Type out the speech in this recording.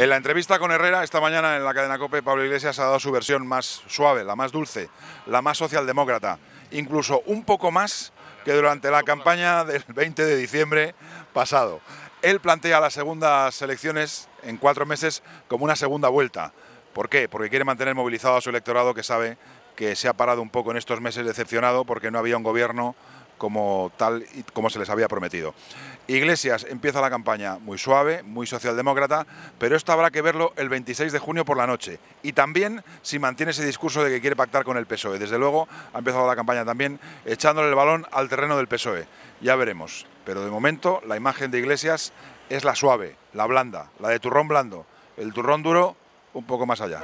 En la entrevista con Herrera esta mañana en la cadena COPE, Pablo Iglesias ha dado su versión más suave, la más dulce, la más socialdemócrata, incluso un poco más que durante la campaña del 20 de diciembre pasado. Él plantea las segundas elecciones en cuatro meses como una segunda vuelta. ¿Por qué? Porque quiere mantener movilizado a su electorado que sabe que se ha parado un poco en estos meses decepcionado porque no había un gobierno como tal y como se les había prometido. Iglesias empieza la campaña muy suave, muy socialdemócrata, pero esto habrá que verlo el 26 de junio por la noche. Y también si mantiene ese discurso de que quiere pactar con el PSOE. Desde luego ha empezado la campaña también echándole el balón al terreno del PSOE. Ya veremos. Pero de momento la imagen de Iglesias es la suave, la blanda, la de turrón blando. El turrón duro un poco más allá.